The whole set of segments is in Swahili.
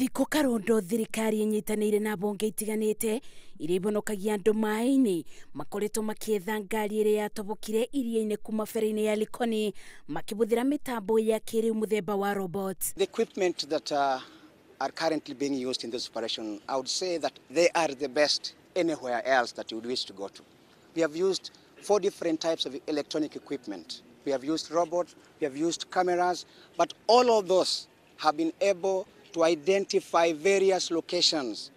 thikå karondo thirikari ĩnyitanĩire na bonge itiganĩte iria ihonokagia andũ maĩ-inĩ makoretwo makĩetha ngari ĩrĩa yatobokire iria-inĩ kuma bere-inĩ ya Likoni makĩhũthĩra mĩtambo ya kĩrĩu mũthemba wa robot. The equipment that uh, are currently being used in this operation, I would say that they are the best anywhere else that you would wish to go to. We have used four different types of electronic equipment. We have used robots, we have used cameras, but all of those have been able to identify various locations,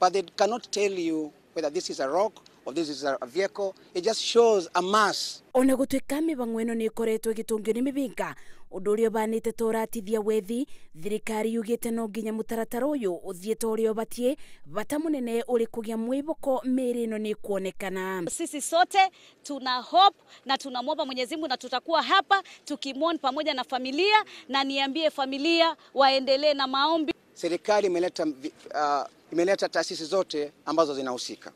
but they cannot tell you whether this is a rock or this is a vehicle it just shows a mass ona gutuika mibango ino ni ikoretwo igitungio ni mibinga undu uria ubanite ta uratithia wethi thirikari yugite no nginya mutaratara uyu uthiite uria ubatie bata munene uri kugia mwiboko miri ino ni kuonekana sisi sote tuna hope na tunamwomba Mwenyezi Mungu na tutakuwa hapa tukimwona pamoja na familia na niambie familia waendelee na maombi serikali imeleta, uh, imeleta taasisi zote ambazo zinahusika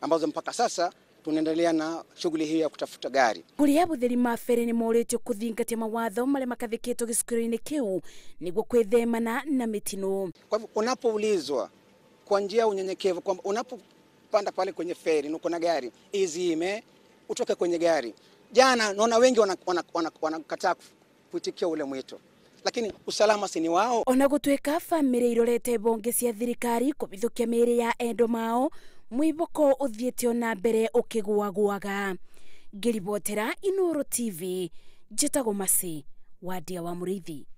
ambazo mpaka sasa tunaendelea na shughuli hiyo ya kutafuta gari nguria butheri mafere ni moretio kuthingatia mawatho maria makathikitwo gicukiro-ini kiu niguo kwithemana na mitino kwa hivyo unapoulizwa kwa njia ya unyenyekevu kwamba unapopanda pale kwenye feri na na gari izime utoke kwenye gari jana naona wengi wanakataa wana, wana, wana kuitikia ule mwito lakini usalama si ni wao ona gutweka famire irorete bonge cia thirikari kubithukia mire ya endo mao mwiboko uthiete ona mbere ukiguaguaga ngiribotera inoro tv njitagwo maci wandia wa murithi